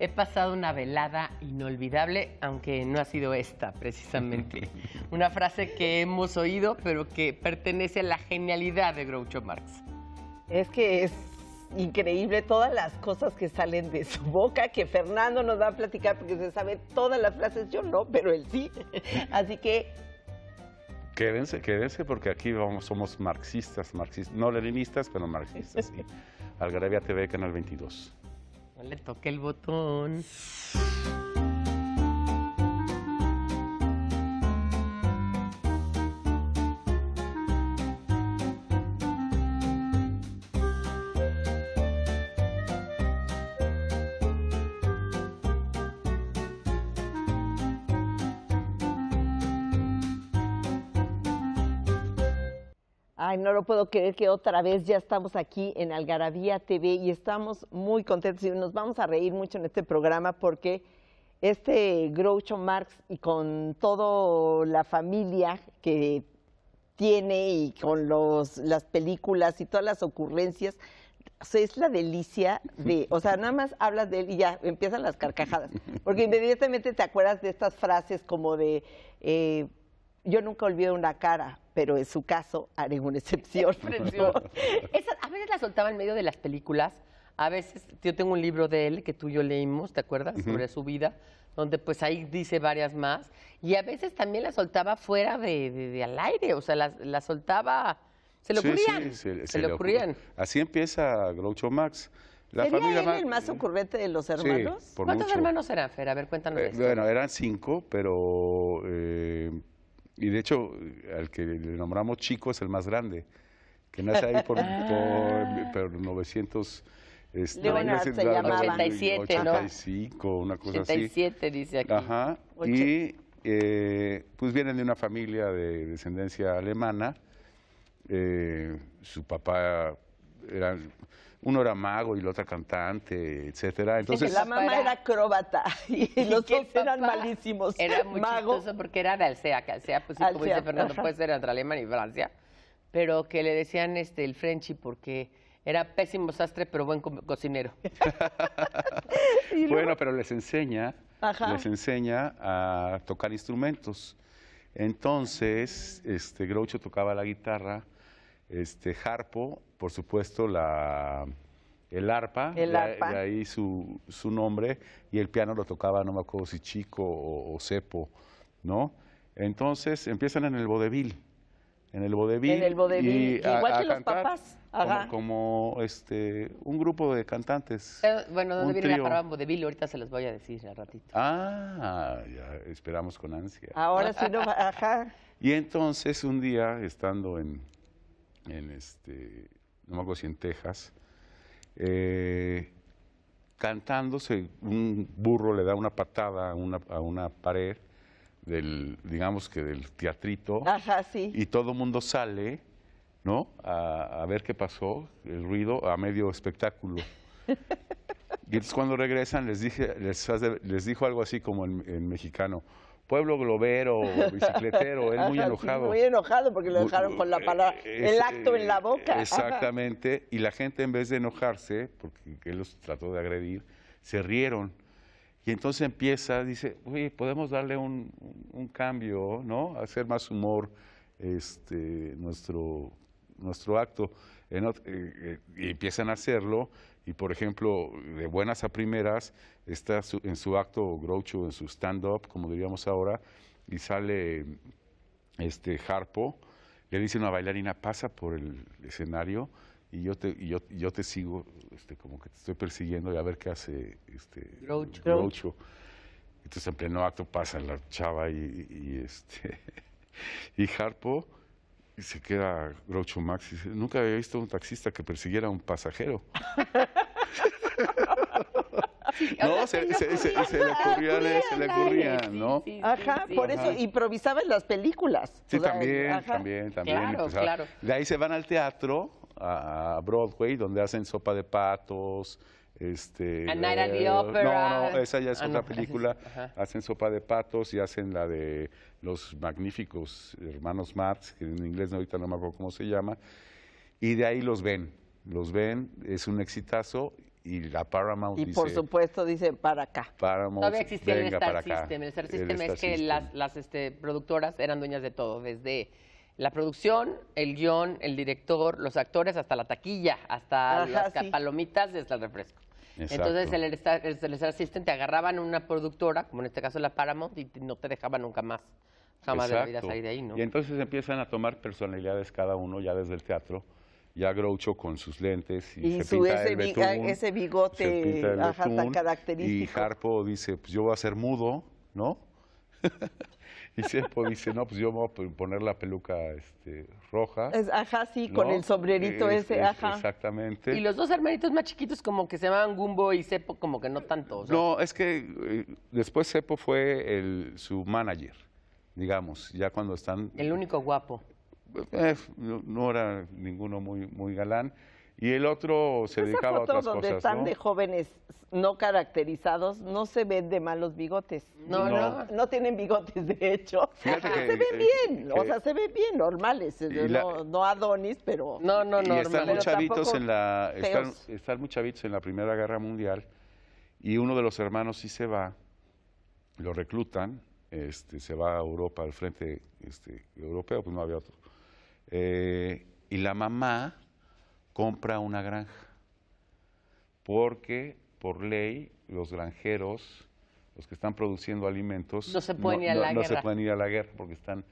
He pasado una velada inolvidable, aunque no ha sido esta precisamente. una frase que hemos oído, pero que pertenece a la genialidad de Groucho Marx. Es que es increíble todas las cosas que salen de su boca, que Fernando nos va a platicar porque se sabe todas las frases, yo no, pero él sí. Así que... Quédense, quédense porque aquí vamos, somos marxistas, marxistas, no leninistas, pero marxistas. Sí. TV, Canal 22 le toque el botón. Ay, no lo puedo creer que otra vez ya estamos aquí en Algarabía TV y estamos muy contentos y nos vamos a reír mucho en este programa porque este Groucho Marx y con toda la familia que tiene y con las películas y todas las ocurrencias, es la delicia de, o sea, nada más hablas de él y ya empiezan las carcajadas, porque inmediatamente te acuerdas de estas frases como de, eh, yo nunca olvido una cara, pero en su caso haré una excepción. a veces la soltaba en medio de las películas. A veces, yo tengo un libro de él que tú y yo leímos, ¿te acuerdas? Sobre su vida, donde pues ahí dice varias más. Y a veces también la soltaba fuera de, al aire, o sea, la, soltaba... Se le ocurrían. se, le ocurrían. Así empieza Groucho Max. La familia el más ocurrente de los hermanos? ¿Cuántos hermanos eran, Fer? A ver, cuéntanos. Eh, bueno, eran cinco, pero... Eh, y de hecho, al que le nombramos Chico es el más grande, que nace ahí por, por, 900... Este, no, se llamaba 87, 85, una cosa 87, dice aquí. Ajá, y eh, pues vienen de una familia de descendencia alemana. Eh, su papá era uno era mago y la otra cantante, etcétera. Entonces la mamá era, acróbata y, los dos eran malísimos. Era muy mago. porque era de Alsea, que Alsea, pues sí, como dice Fernando, puede ser entre Alemania y Francia, pero que le decían este el Frenchy porque era pésimo sastre pero buen cocinero. Bueno, pero les enseña, les enseña a tocar instrumentos. Entonces, este Groucho tocaba la guitarra este Harpo, por supuesto, la el arpa, De, ahí su, su, nombre, y el piano lo tocaba, no me acuerdo si Chico o, Cepo, ¿no? Entonces empiezan en el Bodevil, en el Bodevil, En igual que los papás. Como, este, un grupo de cantantes. Eh, bueno, ¿dónde viene la palabra vodevil? Ahorita se los voy a decir al ratito. Ah, ya esperamos con ansia. Ahora sí, no, ajá. Y entonces un día, estando en, en este, no me acuerdo si en Texas, eh, cantándose, un burro le da una patada a una, a una pared del, digamos que del teatrito, y todo el mundo sale, ¿no? A, ver qué pasó, el ruido a medio espectáculo. y entonces cuando regresan les, dije, les, les dijo algo así como en, en mexicano, pueblo globero, bicicletero, él muy enojado. muy enojado porque lo dejaron con la eh, palabra, eh, el acto en la eh, boca. Exactamente, y la gente en vez de enojarse, porque él los trató de agredir, se rieron. Y entonces empieza, dice, uy, podemos darle un, un cambio, ¿no? Hacer más humor este, nuestro, nuestro acto. Eh, eh, eh, y empiezan a hacerlo, y por ejemplo, de buenas a primeras, está en su acto Groucho, en su stand-up, como diríamos ahora, y sale este Harpo, le dice una bailarina, pasa por el escenario y yo te, yo, te sigo, este, como que te estoy persiguiendo y a ver qué hace este, Groucho. Entonces en pleno acto pasa la chava y, y este, y Harpo y se queda Groucho Max nunca había visto un taxista que persiguiera a un pasajero. no, se, le eh, se le ocurría, ¿no? Ajá, por eso improvisaba en las películas. Sí, también, también, también. Claro, claro. De ahí se van al teatro, a Broadway, donde hacen sopa de patos, este, No, no, esa ya es una ah, otra película. hacen Sopa de Patos y hacen la de los magníficos hermanos Marx, que en inglés ahorita no me acuerdo cómo se llama. Y de ahí los ven, los ven, es un exitazo y la Paramount y por supuesto dice para acá Paramount todavía existía el Star el Star es que las, este, productoras eran dueñas de todo desde la producción el guión el director los actores hasta la taquilla hasta las palomitas y hasta el refresco entonces, el el el te agarraban una productora, como en este caso la Paramount, y no te dejaba nunca más, jamás de la vida salir de ahí, ¿no? Y entonces empiezan a tomar personalidades cada uno ya desde el teatro, ya Groucho con sus lentes y, se su pinta ese, el betún, bigote tan característico. Y Harpo dice, pues yo voy a ser mudo, ¿no? Y Sepo dice, no, pues yo voy a poner la peluca este, roja. ajá, sí, con el sombrerito ese, ajá. Exactamente. Y los dos hermanitos más chiquitos como que se llamaban Gumbo y Sepo como que no tanto. No, es que eh, después Sepo fue el, su manager, digamos, ya cuando están... El único guapo. Eh, no, no era ninguno muy, muy galán y el otro se dedicaba a otras donde Están de jóvenes no caracterizados, no se ven de malos bigotes. No, no, no, tienen bigotes, de hecho. se ven bien, o sea, se ven bien, normales. no, Adonis, pero. No, no, no. Están muy, en la, están, en la Primera Guerra Mundial y uno de los hermanos sí se va, lo reclutan, este, se va a Europa, al frente este, europeo, pues no había otro. Eh, y la mamá compra una granja, porque por ley los granjeros, los que están produciendo alimentos, no se pueden, ir, a la guerra. no se pueden ir a la guerra porque están...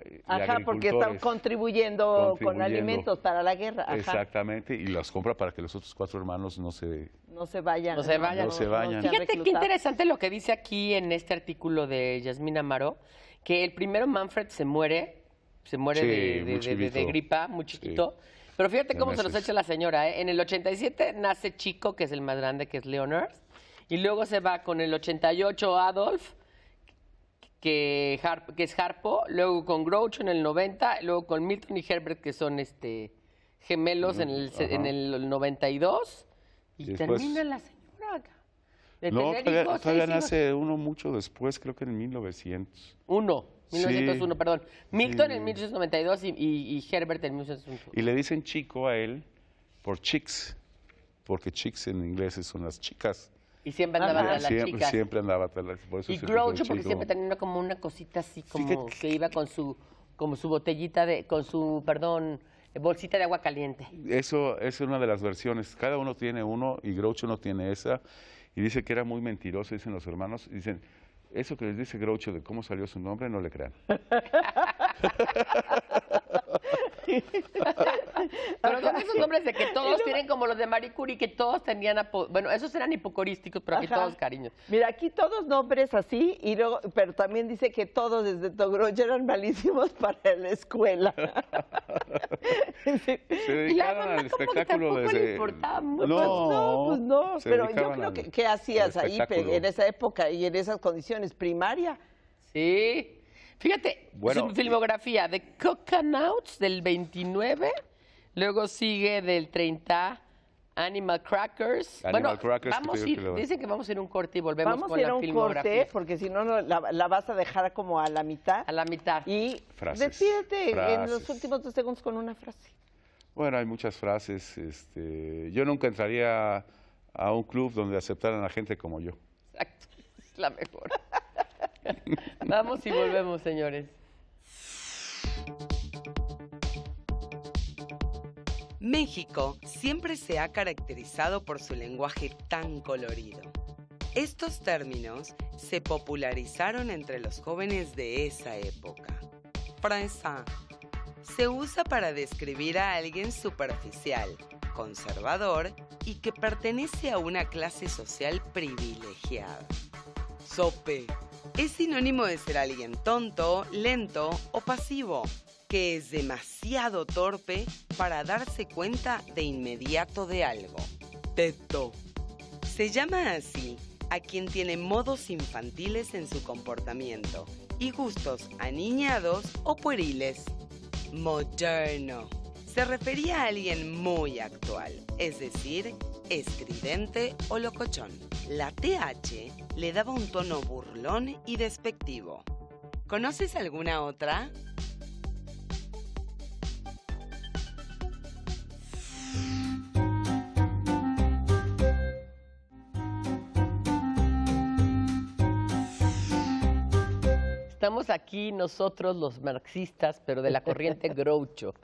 Eh, ajá, porque están contribuyendo, con alimentos para la guerra. Ajá. Exactamente, y las compra para que los otros cuatro hermanos no se, no se vayan. No se vayan. Fíjate qué interesante lo que dice aquí en este artículo de Yasmina Amaro, que el primero Manfred se muere, se muere de, gripa, muy chiquito. Pero fíjate cómo se los echa la señora. ¿eh? En el 87 nace Chico, que es el más grande, que es Leonard. Y luego se va con el 88 Adolf, que, que es Harpo. Luego con Groucho en el 90. Luego con Milton y Herbert, que son este gemelos en, el, 92. Y, termina la señora No, todavía, nace uno mucho después, creo que en 1900. Uno. 1901, perdón. Milton en 1892 y, y, Herbert en 1901. Y le dicen chico a él por chicks, porque chicks en inglés son las chicas. Y siempre andaba ah, Y Groucho porque siempre tenía como una cosita así, como que, iba con su, como su botellita de, con su, perdón, bolsita de agua caliente. Eso, es una de las versiones. Cada uno tiene uno y Groucho no tiene esa. Y dice que era muy mentiroso, dicen los hermanos. Dicen, eso que les dice Groucho de cómo salió su nombre, no le crean. pero son esos nombres de que todos tienen como los de Marie Curie, que todos tenían, bueno, esos eran hipocorísticos, pero aquí todos cariños. Mira, aquí todos nombres así, y luego, pero también dice que todos desde Groucho eran malísimos para la escuela se, dedicaron al espectáculo No, no, pues no, pero yo creo que ¿qué hacías ahí en esa época y en esas condiciones? ¿Primaria? Sí. Fíjate, su filmografía de Coconauts del 29, luego sigue del 30 Animal Crackers. bueno, vamos a ir, dicen que vamos a ir un corte y volvemos vamos con la Vamos a ir a un corte, porque si no, la, vas a dejar como a la mitad. A la mitad. Y despídete en los últimos dos segundos con una frase. Bueno, hay muchas frases. Este, yo nunca entraría a un club donde aceptaran a gente como yo. Exacto, es la mejor. vamos y volvemos, señores. México siempre se ha caracterizado por su lenguaje tan colorido. Estos términos se popularizaron entre los jóvenes de esa época. Fresa se usa para describir a alguien superficial, conservador y que pertenece a una clase social privilegiada. Sope es sinónimo de ser alguien tonto, lento o pasivo que es demasiado torpe para darse cuenta de inmediato de algo. Teto. Se llama así a quien tiene modos infantiles en su comportamiento y gustos aniñados o pueriles. Moderno. Se refería a alguien muy actual, es decir, estridente o locochón. La TH le daba un tono burlón y despectivo. ¿Conoces alguna otra? aquí nosotros los marxistas, pero de la corriente Groucho.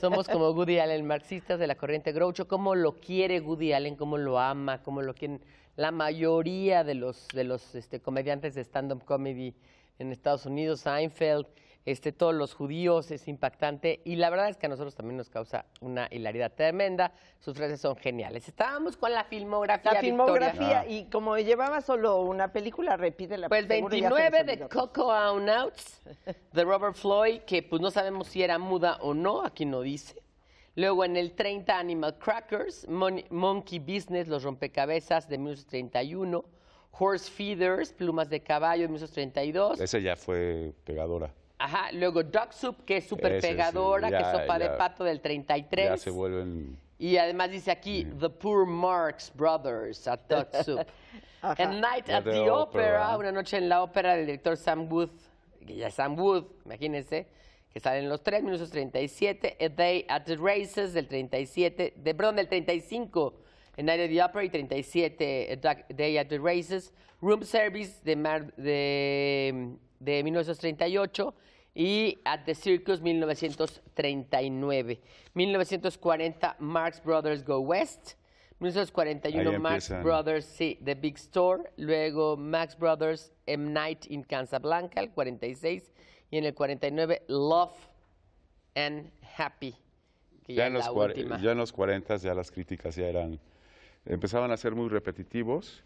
Somos como Woody Allen, marxistas de la corriente Groucho. ¿Cómo lo quiere Woody Allen? ¿Cómo lo ama? ¿Cómo lo quieren la mayoría de los, de los este, comediantes de stand-up comedy en Estados Unidos? Seinfeld. Este, todos los judíos, es impactante y la verdad es que a nosotros también nos causa una hilaridad tremenda, sus frases son geniales. Estábamos con la filmografía. La filmografía y como llevaba solo una película, repite la Pues 29 de Coco Outs de Robert Floyd, que pues no sabemos si era muda o no, aquí no dice. Luego en el 30 Animal Crackers, Monkey Business, Los Rompecabezas de 1931, Horse Feeders, Plumas de Caballo de 1932. Esa ya fue pegadora. Ajá, luego Duck Soup, que es súper pegadora, que que sopa de pato del 33. Ya se vuelven... Y además dice aquí, The Poor Marx Brothers at Duck Soup. A Night at the, opera, una noche en la ópera del director Sam Wood, ya Sam Wood, imagínense, que salen los 3 minutos 37, A Day at the Races del 37, de, perdón, del 35, A Night at the Opera y 37, A Day at the Races, Room Service de, Mar, de de 1938 y At the Circus 1939. 1940 Marx Brothers Go West. 1941 Marx Brothers, sí, The Big Store. Luego Marx Brothers M Night in Casablanca, el 46. Y en el 49 Love and Happy. ya, los ya en los 40 ya las críticas ya eran empezaban a ser muy repetitivos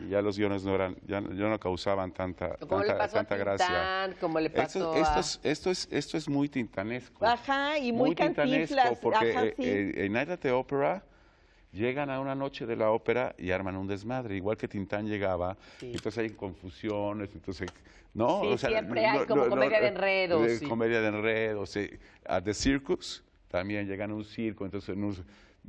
y ya los guiones no eran ya, no causaban tanta tanta, le pasó tanta a gracia esto, es, esto es muy tintanesco Ajá, y muy, muy porque eh, eh, en Night at the Opera llegan a una noche de la ópera y arman un desmadre, igual que Tintán llegaba, entonces hay confusiones, entonces, ¿no? o sea, siempre hay como eh, comedia de enredos. sí. Comedia de enredos, a The Circus, también llegan a un circo, entonces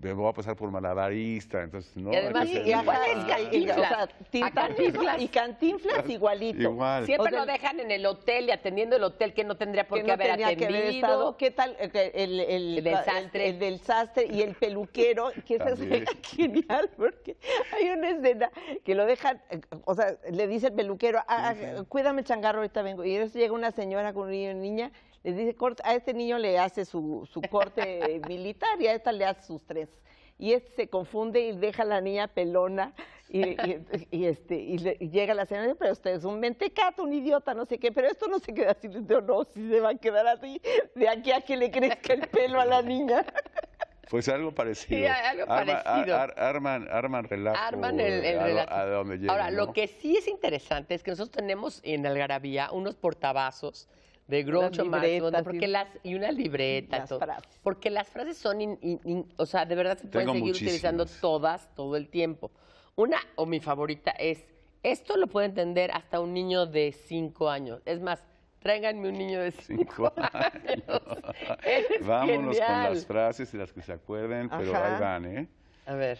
me voy a pasar por malabarista, entonces no. Y además, es Cantinflas. O sea, Y Cantinflas igualito. Siempre lo dejan en el hotel y atendiendo el hotel que no tendría por qué haber atendido. ¿Qué tal eh, el, el, el, del sastre y el peluquero, que es genial porque hay una escena que lo dejan, eh, o sea, le dice el peluquero, ah, ah cuídame changarro, ahorita vengo. Y entonces llega una señora con un niño y niña dice, a este niño le hace su, su corte militar y a esta le hace sus tres. Y este se confunde y deja a la niña pelona y, y, este, y, llega la señora, pero usted es un mentecato, un idiota, no sé qué, pero esto no se queda así, no, si se va a quedar así, de aquí a que le crezca el pelo a la niña. Pues algo parecido. Sí, algo parecido. arman, arman Arman el, relato. Ahora, lo que sí es interesante es que nosotros tenemos en Algarabía unos portavasos de Groucho más porque las y una libreta, porque las frases son, o sea, de verdad se pueden seguir utilizando todas todo el tiempo. Una o mi favorita es esto lo puede entender hasta un niño de cinco años. Es más, tráiganme un niño de cinco, años. Vámonos con las frases y las que se acuerden, pero ahí van, ¿eh? A ver.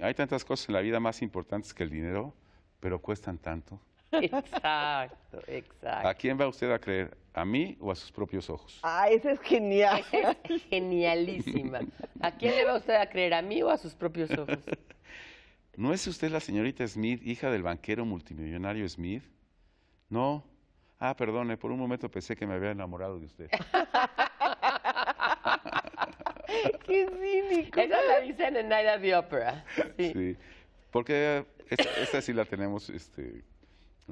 Hay tantas cosas en la vida más importantes que el dinero, pero cuestan tanto. Exacto, exacto. ¿A quién va usted a creer? a mí o a sus propios ojos. Ah, esa es genial. genialísima. ¿A quién le va usted a creer, a mí o a sus propios ojos? ¿No es usted la señorita Smith, hija del banquero multimillonario Smith? No. Ah, perdone, por un momento pensé que me había enamorado de usted. ¡Qué cínico! Esa la dicen en Night at the Opera. Sí. Porque esta, sí la tenemos este, en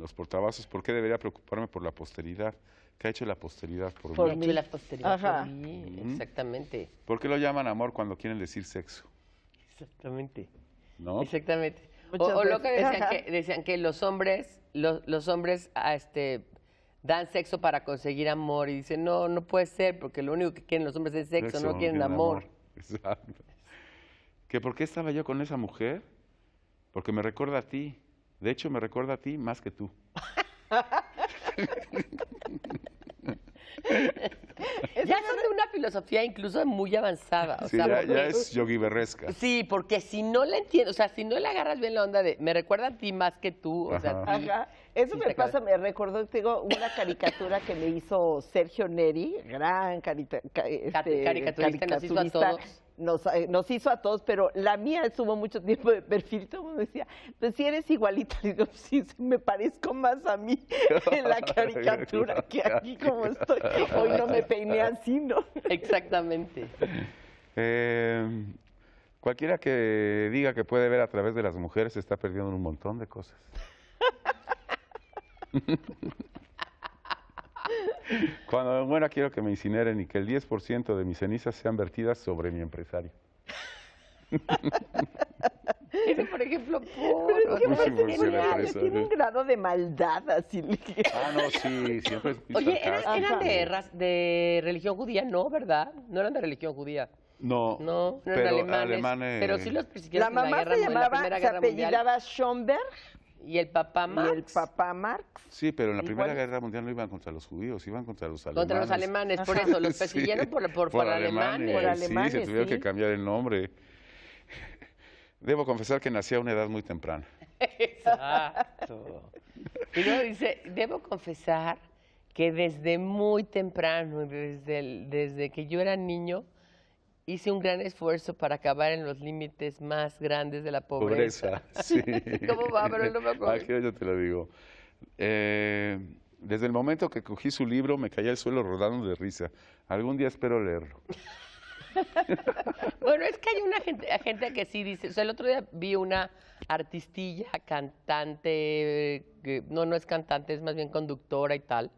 los portavasos. ¿Por qué debería preocuparme por la posteridad? que ha hecho la posteridad por, por mí. la posteridad Ajá. exactamente. ¿Por qué lo llaman amor cuando quieren decir sexo? Exactamente. ¿No? Exactamente. O, lo que decían, que los hombres, los, hombres ah, este, dan sexo para conseguir amor y dicen, no, no puede ser, porque lo único que quieren los hombres es sexo, no quieren amor. Exacto. ¿Que por qué estaba yo con esa mujer? Porque me recuerda a ti. De hecho, me recuerda a ti más que tú. ya son de una filosofía incluso muy avanzada. O sea, ya, es yogi berresca. Sí, porque si no la entiendes, o sea, si no le agarras bien la onda de me recuerda a ti más que tú, o Eso me pasa, me recordó, tengo una caricatura que me hizo Sergio Neri, gran caricatura este, caricaturista, nos eh, nos, hizo a todos, pero la mía estuvo mucho tiempo de perfil, todo decía, pues si eres igualita, digo, sí, me parezco más a mí en la caricatura que aquí como estoy. Hoy no me peiné así, ¿no? Exactamente. Em, cualquiera que diga que puede ver a través de las mujeres está perdiendo un montón de cosas. Cuando me muera quiero que me incineren y que el 10% de mis cenizas sean vertidas sobre mi empresario. Ese, por ejemplo, por... Pero es que tiene, ¿eh? un grado de maldad así. Ah, no, sí, siempre es Oye, eran, eran de, de religión judía, no, ¿verdad? No eran de religión judía. No, no, no pero alemanes, Pero sí los la mamá se llamaba, se apellidaba Schomberg ¿Y el papá Marx? el papá Marx? Sí, pero en la Primera Guerra Mundial no iban contra los judíos, iban contra los alemanes. Contra los alemanes, por eso, los persiguieron por, por, alemanes. sí, se tuvieron que cambiar el nombre. Debo confesar que nací a una edad muy temprana. Exacto. Y luego dice, debo confesar que desde muy temprano, desde, desde que yo era niño, hice un gran esfuerzo para acabar en los límites más grandes de la pobreza. sí. ¿Cómo va? Pero no me acuerdo. Aquí ah, yo te lo digo. Eh, desde el momento que cogí su libro me caí al suelo rodando de risa. Algún día espero leerlo. bueno, es que hay una gente, gente que sí dice, o sea, el otro día vi una artistilla, cantante, no, no es cantante, es más bien conductora y tal,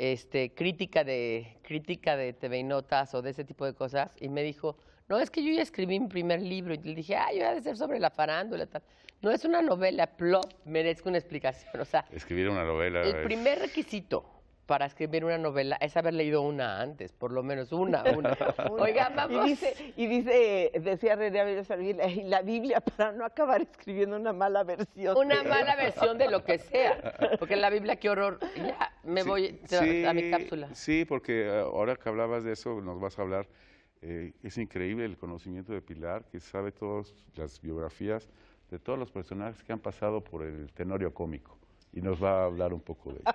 este, crítica, de, crítica de TV Notas o de ese tipo de cosas y me dijo, no, es que yo ya escribí mi primer libro y le dije, ah, yo voy a ser sobre la farándula. Tal. No es una novela, plop, merezco una explicación. O sea, escribir una novela. El primer requisito para escribir una novela es haber leído una antes, por lo menos una, una. Oiga, vamos. Y dice, dice decía René la Biblia para no acabar escribiendo una mala versión. Una mala versión de lo que sea, porque la Biblia, qué horror. Ya, me voy a mi cápsula. Sí, porque eh, ahora que hablabas de eso, nos vas a hablar. Eh, es increíble el conocimiento de Pilar, que sabe todas las biografías de todos los personajes que han pasado por el tenorio cómico. Y nos va a hablar un poco de ellos.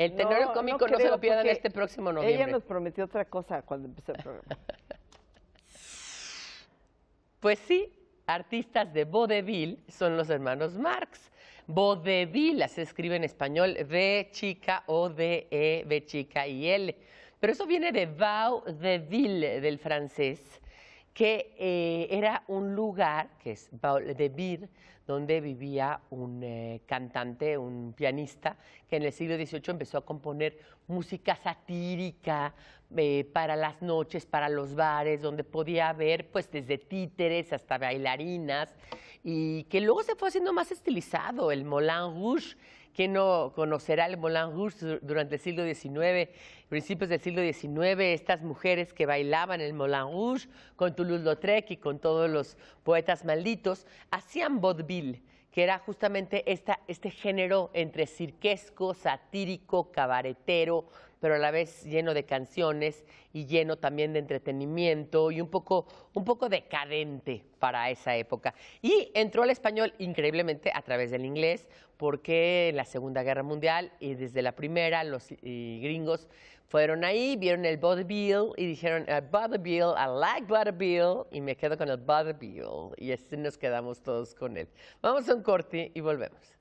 El tenor cómico no, se lo pierdan este próximo noviembre. Ella nos prometió otra cosa cuando empezó el programa. pues sí, artistas de vodevil son los hermanos Marx. Vodevil se escribe en español V chica O D E V chica y L. Pero eso viene de vaudeville del francés que eh, era un lugar, que es de Bir, donde vivía un eh, cantante, un pianista, que en el siglo XVIII empezó a componer música satírica eh, para las noches, para los bares, donde podía haber pues desde títeres hasta bailarinas, y que luego se fue haciendo más estilizado, el Moulin Rouge, ¿Quién no conocerá el Moulin Rouge durante el siglo XIX, principios del siglo XIX, estas mujeres que bailaban el Moulin Rouge con Toulouse-Lautrec y con todos los poetas malditos, hacían vaudeville, que era justamente este género entre cirquesco, satírico, cabaretero, pero a la vez lleno de canciones y lleno también de entretenimiento y un poco, un poco decadente para esa época. Y entró al español increíblemente a través del inglés, porque en la Segunda Guerra Mundial y desde la primera los gringos fueron ahí, vieron el Bill y dijeron, Bill, I like Bill y me quedo con el Bill Y así nos quedamos todos con él. Vamos a un corte y volvemos.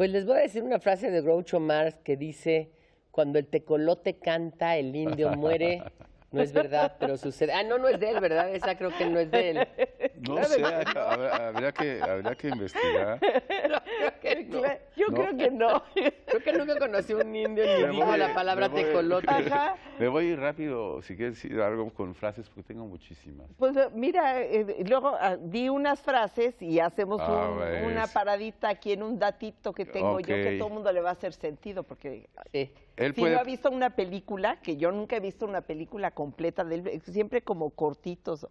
Pues les voy a decir una frase de Groucho Marx que dice, cuando el tecolote canta, el indio muere No es verdad, pero sucede. Ah, no, no es de él, ¿verdad? Esa creo que no es de él. No sé, Habría, que, que investigar. creo que no. Yo creo que no. Creo que nunca conocí un indio ni dijo la palabra tecolota tecolote. Me voy rápido, si quieres decir algo con frases, porque tengo muchísimas. Pues mira, eh, luego ah, di unas frases y hacemos ah, pues. una paradita aquí en un datito que tengo yo que todo el mundo le va a hacer sentido, porque... Si no ha visto una película, que yo nunca he visto una película completa de él, eh, siempre como cortitos.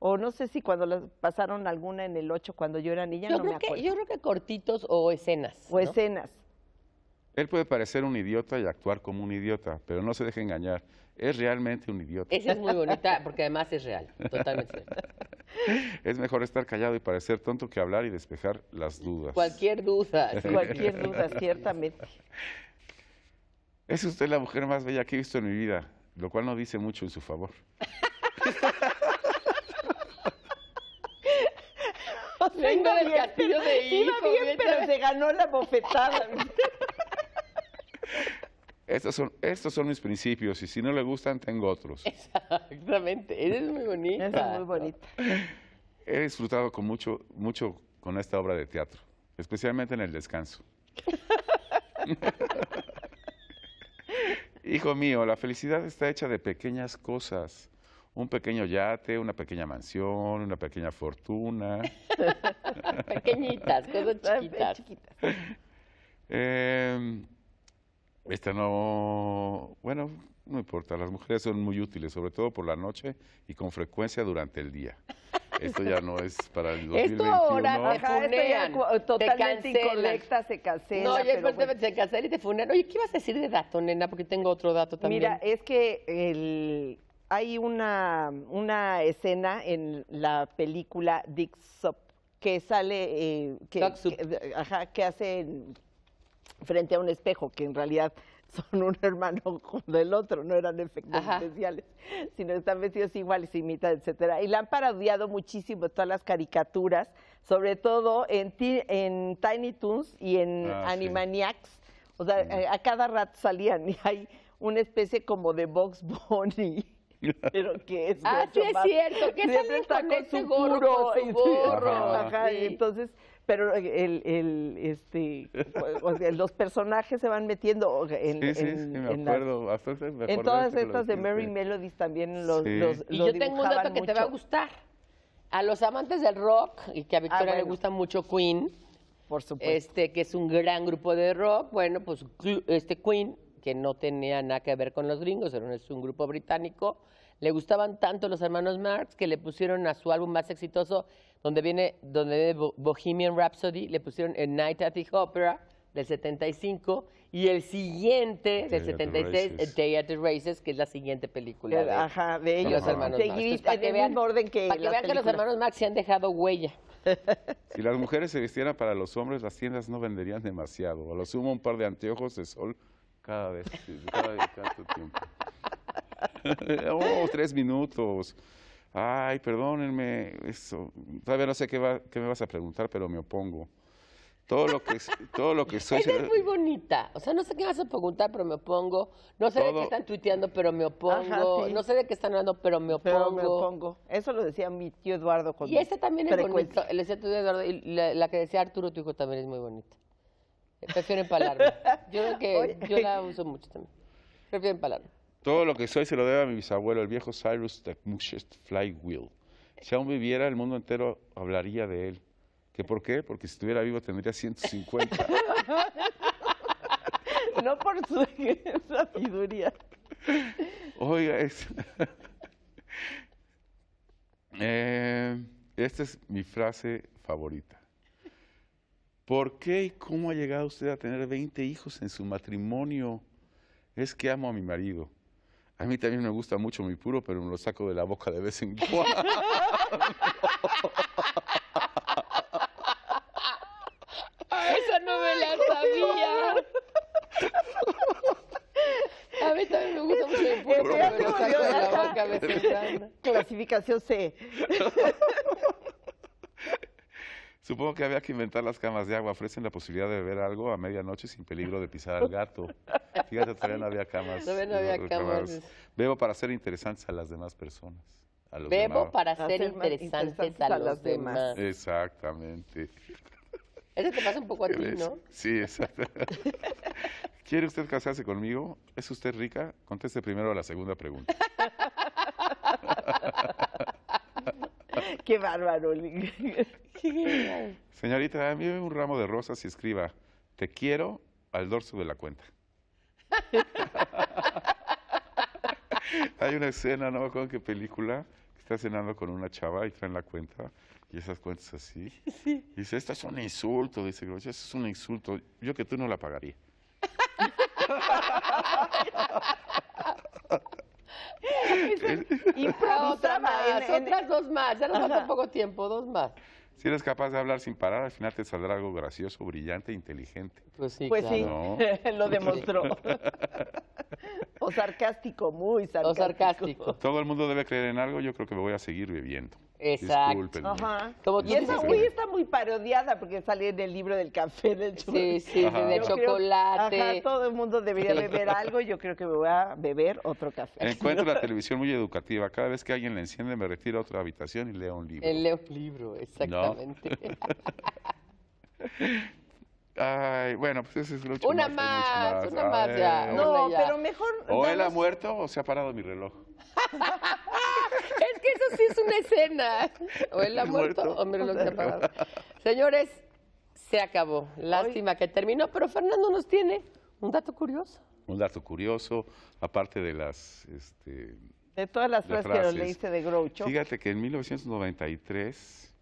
O no sé si cuando pasaron alguna en el 8, cuando yo era niña, yo creo me acuerdo. Que, yo creo que cortitos o escenas. O escenas. Él puede parecer un idiota y actuar como un idiota, pero no se deje engañar. Es realmente un idiota. Esa es muy bonita, porque además es real, totalmente. es mejor estar callado y parecer tonto que hablar y despejar las dudas. Cualquier duda. cualquier duda, ciertamente. Es usted la mujer más bella que he visto en mi vida, lo cual no dice mucho en su favor. Vengo del castillo de hijo. bien, pero se ganó la bofetada. Estos son, estos son mis principios y si no le gustan, tengo otros. Exactamente, eres muy bonita. Eres muy bonita. He disfrutado con mucho, mucho con esta obra de teatro, especialmente en el descanso. Hijo mío, la felicidad está hecha de pequeñas cosas. Un pequeño yate, una pequeña mansión, una pequeña fortuna. Pequeñitas, cosas chiquitas. Em, esta no, bueno, no importa, las mujeres son muy útiles, sobre todo por la noche y con frecuencia durante el día esto ya no es para el 2021. Esto ahora ajá, te funean, totalmente incorrecta, se cancela. No, yo se cancela y te funean. Oye, ¿qué ibas a decir de dato, nena? Porque tengo otro dato también. Mira, es que hay una, una escena en la película Dick Sop que sale, eh, que hace frente a un espejo, que en realidad son un hermano del otro, no eran efectos especiales, sino están vestidos iguales, imitan, etcétera. Y la han parodiado muchísimo todas las caricaturas, sobre todo en, en Tiny Toons y en ah, Animaniacs. O sea, eh, a, cada rato salían y hay una especie como de Box Bunny. Pero que es. Ah, sí, es cierto, que siempre está con, su gorro. su gorro. Ajá, entonces pero el, este, los personajes se van metiendo en, sí, sí, en, me acuerdo, en todas estas de Mary Melodies también los, los, y yo tengo un dato que te va a gustar a los amantes del rock y que a ah, Victoria le gusta mucho Queen por este que es un gran grupo de rock bueno pues este Queen que no tenía nada que ver con los gringos era es un grupo británico le gustaban tanto los hermanos Marx que le pusieron a su álbum más exitoso donde viene, donde Bohemian Rhapsody, le pusieron el Night at the Opera del 75 y el siguiente del 76, Day at the Races, que es la siguiente película. de, ajá, de ellos. Los hermanos Max, para que vean, orden que, para que, vean que los hermanos Max se han dejado huella. Si las mujeres se vistieran para los hombres, las tiendas no venderían demasiado. A lo sumo un par de anteojos de sol cada vez, cada vez, tanto tiempo. oh, tres minutos ay, perdónenme, eso, todavía no sé qué, me vas a preguntar, pero me opongo. Todo lo que, todo lo que soy... Es muy bonita, o sea, no sé qué vas a preguntar, pero me opongo, no sé de qué están tuiteando, pero me opongo, no sé de qué están hablando, pero me opongo. eso lo decía mi tío Eduardo. Con y esa también es bonito, le decía tu Eduardo, la, que decía Arturo, tu hijo, también es muy bonita. Prefiero empalarme. Yo yo la uso mucho también. Prefiero empalarme. Todo lo que soy se lo debe a mi bisabuelo, el viejo Cyrus de Flywheel. Si aún viviera, el mundo entero hablaría de él. ¿Qué por qué? Porque si estuviera vivo tendría 150. no por su sabiduría. Oiga, eh, esta es mi frase favorita. ¿Por qué y cómo ha llegado usted a tener 20 hijos en su matrimonio? Es que amo a mi marido. A mí también me gusta mucho mi puro, pero me lo saco de la boca de vez en cuando. Esa no me la sabía. A mí también me gusta mucho mi puro, pero me lo saco de la boca de vez en cuando. Clasificación C. Supongo que había que inventar las camas de agua. Ofrecen la posibilidad de beber algo a medianoche sin peligro de pisar al gato. Fíjate, todavía no había camas. Todavía no había camas. Bebo para ser interesantes a las demás personas. Bebo para ser, interesante interesantes, a, los demás. Exactamente. Eso te pasa un poco a ti, ¿no? Sí, exacto. ¿Quiere usted casarse conmigo? ¿Es usted rica? Conteste primero a la segunda pregunta. Qué bárbaro. Señorita, envíeme un ramo de rosas y escriba, te quiero al dorso de la cuenta. Hay una escena, no me acuerdo qué película, que está cenando con una chava y traen la cuenta. Y esas cuentas así. Y dice, esto es un insulto. Dice eso es un insulto. Yo que tú no la pagaría. y otra más, otras dos más. Ya nos falta poco tiempo, dos más. Si eres capaz de hablar sin parar, al final te saldrá algo gracioso, brillante inteligente. Pues sí, pues lo demostró. o sarcástico, muy sarcástico. Todo el mundo debe creer en algo, yo creo que me voy a seguir viviendo. Exacto. y esa güey está muy parodiada porque sale en el libro del café, del chocolate. Sí, sí, de, chocolate. todo el mundo debería beber algo. y Yo creo que me voy a beber otro café. Encuentro la televisión muy educativa. Cada vez que alguien la enciende, me retiro a otra habitación y leo un libro. El leo un libro, exactamente. Ay, bueno, pues ese es lo último. Una más, una más ya. No, pero mejor. O él ha muerto o se ha parado mi reloj sí es una escena. O él ha muerto, o lo Señores, se acabó. Lástima que terminó, pero Fernando nos tiene un dato curioso. Un dato curioso, aparte de las... Este, de todas las frases, que nos leíste de Groucho. Fíjate que en 1993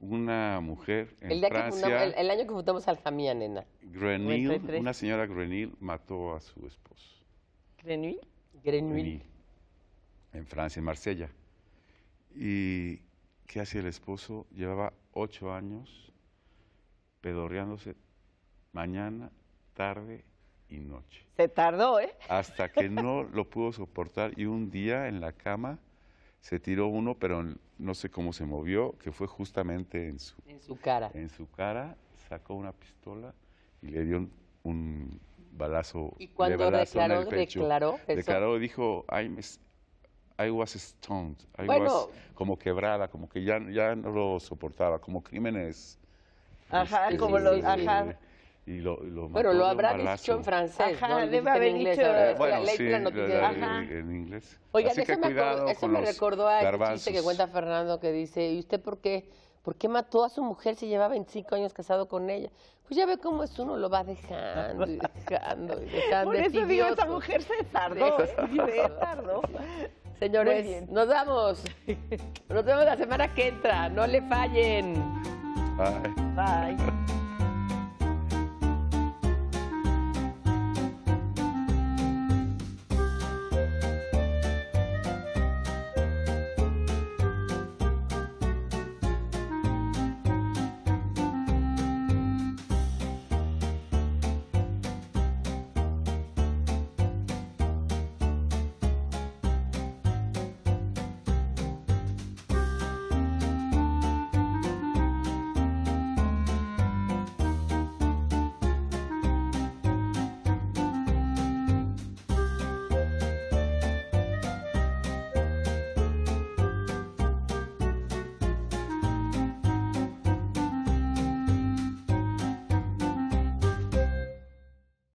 una mujer en el Francia... el, año que al Aljamía, nena. Grenil, una señora Grenil mató a su esposo. ¿Grenil? Grenil. En Francia, en Marsella. ¿Y qué hacía el esposo? Llevaba ocho años pedorreándose mañana, tarde y noche. Se tardó, ¿eh? Hasta que no lo pudo soportar y un día en la cama se tiró uno, pero no sé cómo se movió, que fue justamente en su, su cara. En su cara, sacó una pistola y le dio un, balazo. ¿Y cuando declaró, declaró? Eso? dijo, ay, me, I was stoned, I was como quebrada, como que ya, ya no lo soportaba, como crímenes. Ajá, este, como los, ajá. lo, bueno, lo habrá dicho en francés. Ajá, ¿no? debe haber dicho bueno, sí, en inglés. Oiga, eso, me, recordó a ese chiste que cuenta Fernando que dice, ¿y usted por qué ¿Por qué mató a su mujer si llevaba 25 años casado con ella? Pues ya ve cómo es uno, lo va dejando y dejando y dejando. Por eso digo, esa mujer se tardó, se tardó. Señores, nos vamos. Nos vemos la semana que entra. No le fallen. Bye. Bye.